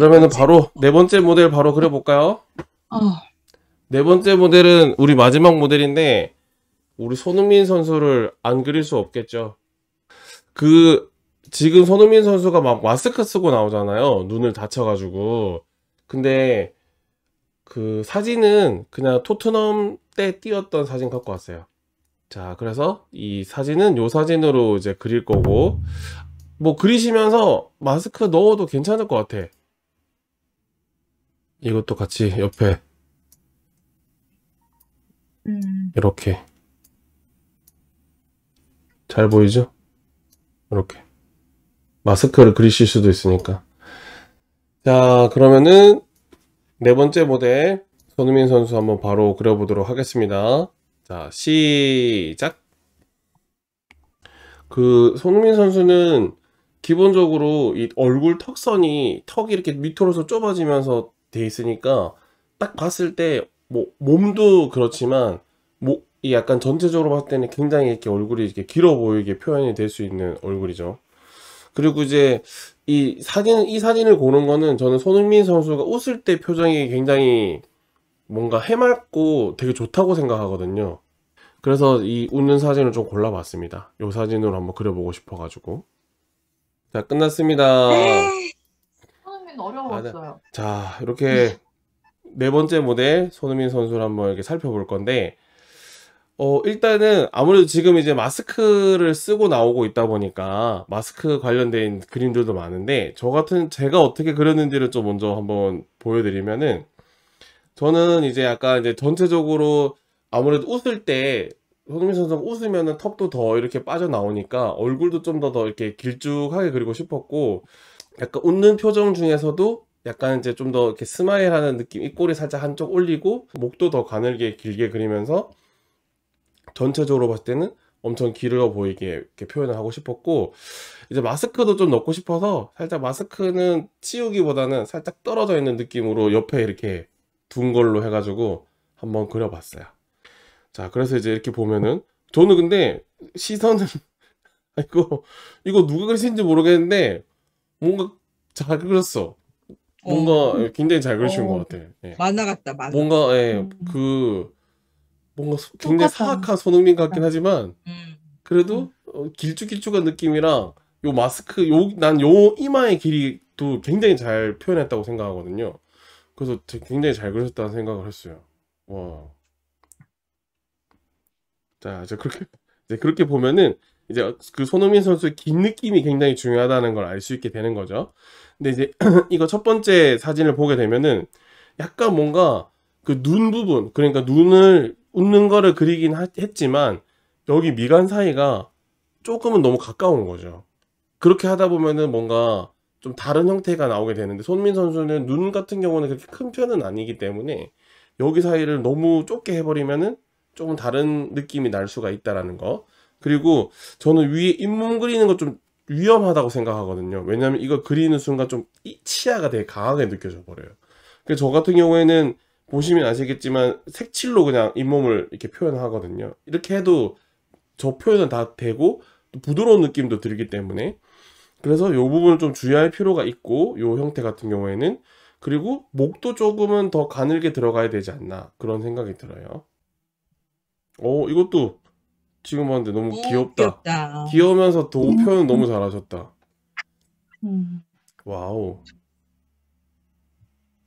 그러면은 네. 바로 네 번째 모델 바로 그려볼까요? 어. 네 번째 모델은 우리 마지막 모델인데 우리 손흥민 선수를 안 그릴 수 없겠죠. 그 지금 손흥민 선수가 막 마스크 쓰고 나오잖아요. 눈을 다쳐가지고. 근데 그 사진은 그냥 토트넘 때 띄었던 사진 갖고 왔어요. 자, 그래서 이 사진은 요 사진으로 이제 그릴 거고 뭐 그리시면서 마스크 넣어도 괜찮을 것 같아. 이것도 같이 옆에 음. 이렇게 잘 보이죠? 이렇게 마스크를 그리실 수도 있으니까 자 그러면은 네 번째 모델 손흥민 선수 한번 바로 그려보도록 하겠습니다 자 시작 그 손흥민 선수는 기본적으로 이 얼굴 턱선이 턱이 이렇게 밑으로서 좁아지면서 돼 있으니까 딱 봤을 때 뭐 몸도 그렇지만 뭐 약간 전체적으로 봤을 때는 굉장히 이렇게 얼굴이 이렇게 길어 보이게 표현이 될 수 있는 얼굴이죠. 그리고 이제 이 사진 이 사진을 고른 거는 저는 손흥민 선수가 웃을 때 표정이 굉장히 뭔가 해맑고 되게 좋다고 생각하거든요. 그래서 이 웃는 사진을 좀 골라봤습니다. 이 사진으로 한번 그려보고 싶어가지고. 자, 끝났습니다. 네. 어려웠어요. 아, 네. 자, 이렇게 네. 네 번째 모델 손흥민 선수를 한번 이렇게 살펴볼 건데, 어, 일단은 아무래도 지금 이제 마스크를 쓰고 나오고 있다 보니까 마스크 관련된 그림들도 많은데, 저 같은 제가 어떻게 그렸는지를 좀 먼저 한번 보여드리면은, 저는 이제 약간 이제 전체적으로 아무래도 웃을 때 손흥민 선수가 웃으면은 턱도 더 이렇게 빠져나오니까 얼굴도 좀 더더 더 이렇게 길쭉하게 그리고 싶었고 약간 웃는 표정 중에서도 약간 이제 좀 더 이렇게 스마일 하는 느낌, 입꼬리 살짝 한쪽 올리고, 목도 더 가늘게 길게 그리면서, 전체적으로 봤을 때는 엄청 길어 보이게 이렇게 표현을 하고 싶었고, 이제 마스크도 좀 넣고 싶어서, 살짝 마스크는 치우기보다는 살짝 떨어져 있는 느낌으로 옆에 이렇게 둔 걸로 해가지고 한번 그려봤어요. 자, 그래서 이제 이렇게 보면은, 저는 근데 시선은, 아이고 이거 누가 그리신지 모르겠는데, 뭔가 잘 그렸어. 뭔가 어. 예, 굉장히 잘 그리신 어. 것 같아. 예. 만화 같다, 만화. 뭔가 예, 음. 그 뭔가 소, 굉장히 사악한 손흥민 같긴 음. 하지만 음. 그래도 음. 어, 길쭉길쭉한 느낌이랑 요 마스크 요 난 요 이마의 길이도 굉장히 잘 표현했다고 생각하거든요. 그래서 굉장히 잘 그렸다는 생각을 했어요. 와. 자, 이제 그렇게 이제 그렇게 보면은 이제 그 손흥민 선수의 긴 느낌이 굉장히 중요하다는 걸 알 수 있게 되는 거죠. 근데 이제 이거 첫 번째 사진을 보게 되면은 약간 뭔가 그 눈 부분, 그러니까 눈을 웃는 거를 그리긴 했지만 여기 미간 사이가 조금은 너무 가까운 거죠. 그렇게 하다 보면은 뭔가 좀 다른 형태가 나오게 되는데 손민 선수는 눈 같은 경우는 그렇게 큰 편은 아니기 때문에 여기 사이를 너무 좁게 해버리면은 조금 다른 느낌이 날 수가 있다라는 거. 그리고 저는 위에 잇몸 그리는 거 좀 위험하다고 생각하거든요. 왜냐면 이거 그리는 순간 좀 치아가 되게 강하게 느껴져 버려요. 그래서 저 같은 경우에는 보시면 아시겠지만 색칠로 그냥 잇몸을 이렇게 표현하거든요. 이렇게 해도 저 표현은 다 되고 부드러운 느낌도 들기 때문에 그래서 요 부분을 좀 주의할 필요가 있고 요 형태 같은 경우에는 그리고 목도 조금은 더 가늘게 들어가야 되지 않나 그런 생각이 들어요. 오 어, 이것도 지금 봤는데 너무, 너무 귀엽다. 귀엽다. 귀여우면서 도 음. 표현 너무 잘하셨다. 음. 와우.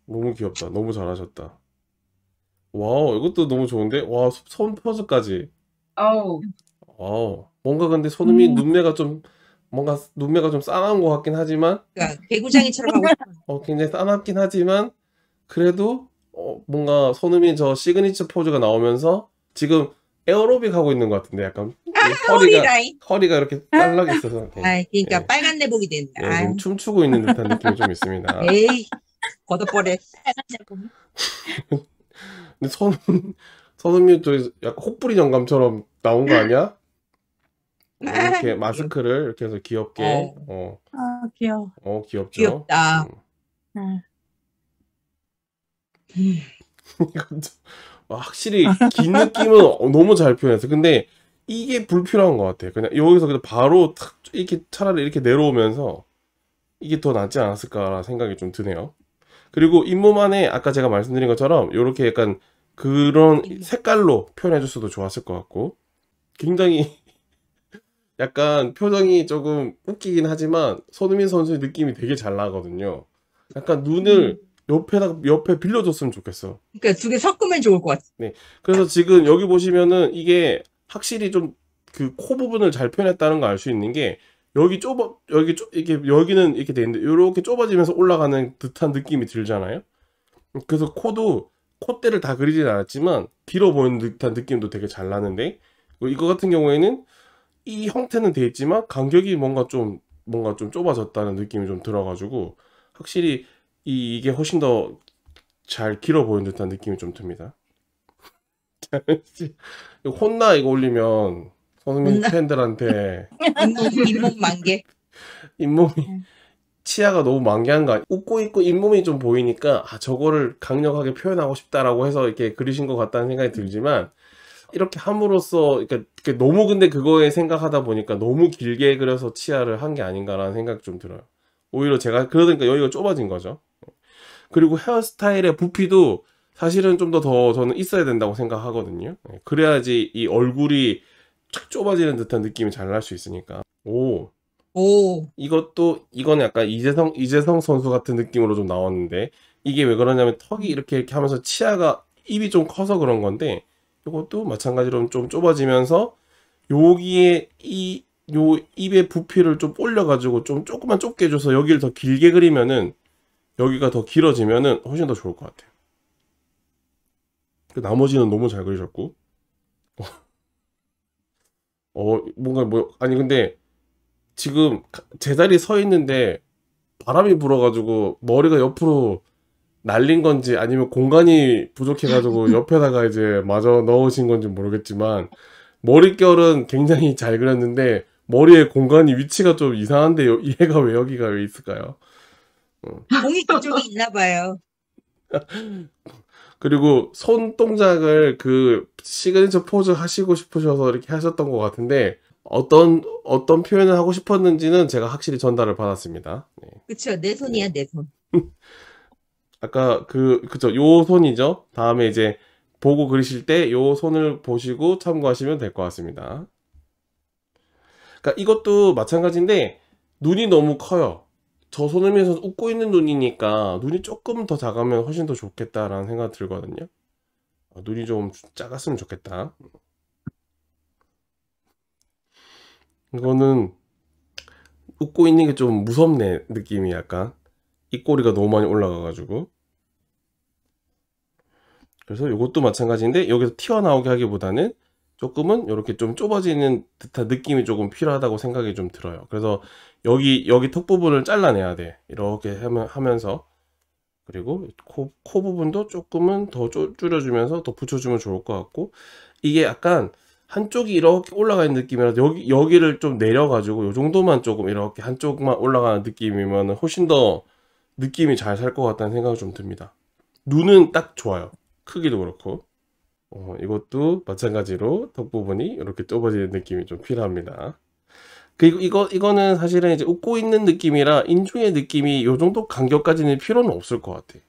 너무 귀엽다. 너무 잘하셨다. 와우, 이것도 너무 좋은데? 와, 손 퍼즈까지. 아우. 와우. 뭔가 근데 손흥민 음. 눈매가 좀 뭔가 눈매가 좀 싸나운 것 같긴 하지만 그러니까 개구쟁이처럼 하고 어, 굉장히 싸납긴 하지만 그래도 어, 뭔가 손흥민 저 시그니처 포즈가 나오면서 지금 에어로빅 하고 있는 것 같은데 약간 아, 허리가 허이 허리가 이렇게 딸락 아, 있어서 아, 그러니까 예. 빨간 내복이 된다. 예, 지금 춤추고 있는 듯한 느낌이 좀 있습니다. 에이, 걷어버려. 근데 선 선우미 저 약간 혹부리 정감처럼 나온 거 아니야? 아, 이렇게 마스크를 이렇게 해서 귀엽게 어, 어. 아 귀여워. 어 귀엽죠. 귀엽다. 음. 네. 확실히 긴 느낌은 너무 잘 표현해서 근데 이게 불필요한 것 같아. 그냥 여기서 그냥 바로 탁 이렇게 차라리 이렇게 내려오면서 이게 더 낫지 않았을까라 생각이 좀 드네요. 그리고 잇몸 안에 아까 제가 말씀드린 것처럼 이렇게 약간 그런 색깔로 표현해줬어도 좋았을 것 같고 굉장히 약간 표정이 조금 웃기긴 하지만 손흥민 선수의 느낌이 되게 잘 나거든요. 약간 눈을 음. 옆에다 옆에 빌려줬으면 좋겠어. 그러니까 두 개 섞으면 좋을 것 같아. 네. 그래서 지금 여기 보시면은 이게 확실히 좀 그 코 부분을 잘 표현했다는 거 알 수 있는 게 여기 좁아 여기 좁 이게 여기는 이렇게 돼 있는데 이렇게 좁아지면서 올라가는 듯한 느낌이 들잖아요. 그래서 코도 콧대를 다 그리진 않았지만 길어 보이는 듯한 느낌도 되게 잘 나는데 이거 같은 경우에는 이 형태는 돼 있지만 간격이 뭔가 좀 뭔가 좀 좁아졌다는 느낌이 좀 들어가지고 확실히 이, 이게 훨씬 더 잘 길어 보이는 듯한 느낌이 좀 듭니다. 이거 혼나 이거 올리면 손흥민 팬들한테 잇몸, 만개 잇몸이 치아가 너무 만개한 거 아니... 웃고 있고 잇몸이 좀 보이니까 아 저거를 강력하게 표현하고 싶다라고 해서 이렇게 그리신 것 같다는 생각이 들지만 이렇게 함으로써 그러니까 너무 근데 그거에 생각하다 보니까 너무 길게 그려서 치아를 한 게 아닌가라는 생각 좀 들어요 오히려 제가 그러니까 여기가 좁아진 거죠 그리고 헤어스타일의 부피도 사실은 좀 더 더 저는 있어야 된다고 생각하거든요. 네, 그래야지 이 얼굴이 쫙 좁아지는 듯한 느낌이 잘 날 수 있으니까. 오. 오. 이것도 이건 약간 이재성 이재성 선수 같은 느낌으로 좀 나왔는데 이게 왜 그러냐면 턱이 이렇게 이렇게 하면서 치아가 입이 좀 커서 그런 건데 이것도 마찬가지로 좀 좁아지면서 여기에 이요 입의 부피를 좀 올려가지고 좀 조금만 좁게 해 줘서 여기를 더 길게 그리면은 여기가 더 길어지면은 훨씬 더 좋을 것 같아요 그 나머지는 너무 잘 그리셨고 어 뭔가 뭐 아니 근데 지금 제자리 서 있는데 바람이 불어가지고 머리가 옆으로 날린 건지 아니면 공간이 부족해가지고 옆에다가 이제 마저 넣으신 건지 모르겠지만 머릿결은 굉장히 잘 그렸는데 머리에 공간이 위치가 좀 이상한데 얘가 왜 여기가 왜 있을까요? 어. 공이 그쪽에 있나 봐요. 그리고 손 동작을 그 시그니처 포즈 하시고 싶으셔서 이렇게 하셨던 것 같은데 어떤 어떤 표현을 하고 싶었는지는 제가 확실히 전달을 받았습니다. 네. 그렇죠, 내 손이야 내 손. 아까 그 그죠 요 손이죠. 다음에 이제 보고 그리실 때요 손을 보시고 참고하시면 될 것 같습니다. 그러니까 이것도 마찬가지인데 눈이 너무 커요. 저 손흥민 에서 웃고 있는 눈이니까 눈이 조금 더 작으면 훨씬 더 좋겠다라는 생각 들거든요. 어, 눈이 좀 작았으면 좋겠다. 이거는 웃고 있는 게 좀 무섭네 느낌이 약간 입꼬리가 너무 많이 올라가가지고 그래서 이것도 마찬가지인데 여기서 튀어나오게 하기보다는 조금은 이렇게 좀 좁아지는 듯한 느낌이 조금 필요하다고 생각이 좀 들어요 그래서 여기 여기 턱 부분을 잘라내야 돼 이렇게 하면, 서 그리고 코, 코 부분도 조금은 더 쪼, 줄여주면서 더 붙여주면 좋을 것 같고 이게 약간 한쪽이 이렇게 올라가 있는 느낌이라 여기, 여기를 좀 내려가지고 요 정도만 조금 이렇게 한쪽만 올라가는 느낌이면 훨씬 더 느낌이 잘 살 것 같다는 생각이 좀 듭니다 눈은 딱 좋아요 크기도 그렇고 어, 이것도 마찬가지로 턱 부분이 이렇게 좁아지는 느낌이 좀 필요합니다. 그리고 이거 이거는 사실은 이제 웃고 있는 느낌이라 인중의 느낌이 요 정도 간격까지는 필요는 없을 것 같아.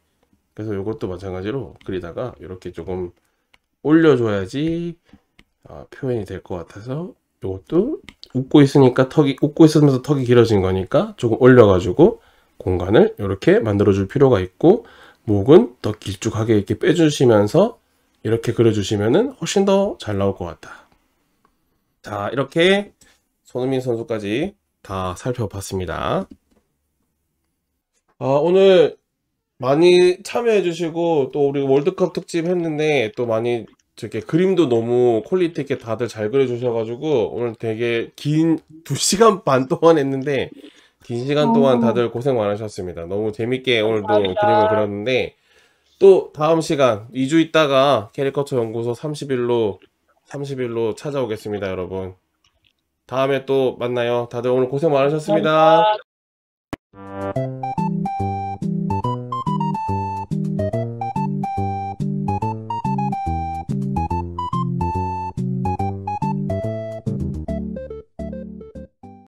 그래서 이것도 마찬가지로 그리다가 이렇게 조금 올려줘야지 어, 표현이 될 것 같아서 이것도 웃고 있으니까 턱이 웃고 있으면서 턱이 길어진 거니까 조금 올려가지고 공간을 이렇게 만들어줄 필요가 있고 목은 더 길쭉하게 이렇게 빼주시면서 이렇게 그려주시면 훨씬 더 잘 나올 것 같다. 자, 이렇게 손흥민 선수까지 다 살펴봤습니다. 아, 오늘 많이 참여해주시고 또 우리 월드컵 특집 했는데 또 많이 저게 렇 그림도 너무 퀄리티 있게 다들 잘 그려주셔가지고 오늘 되게 긴 2시간 반 동안 했는데 긴 시간 동안 어. 다들 고생 많으셨습니다. 너무 재밌게 오늘도 감사합니다. 그림을 그렸는데 또 다음 시간 2주 있다가 캐리커처 연구소 30일로 30일로 찾아오겠습니다 여러분 다음에 또 만나요 다들 오늘 고생 많으셨습니다